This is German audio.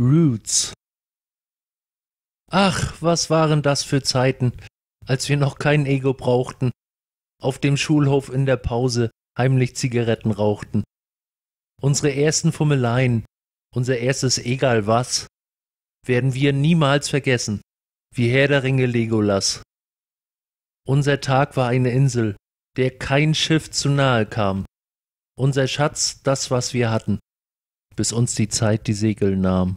Roots. Ach, was waren das für Zeiten, als wir noch kein Ego brauchten, auf dem Schulhof in der Pause heimlich Zigaretten rauchten. Unsere ersten Fummeleien, unser erstes Egal was, werden wir niemals vergessen, wie Herr der Ringe Legolas. Unser Tag war eine Insel, der kein Schiff zu nahe kam. Unser Schatz das, was wir hatten, bis uns die Zeit die Segel nahm.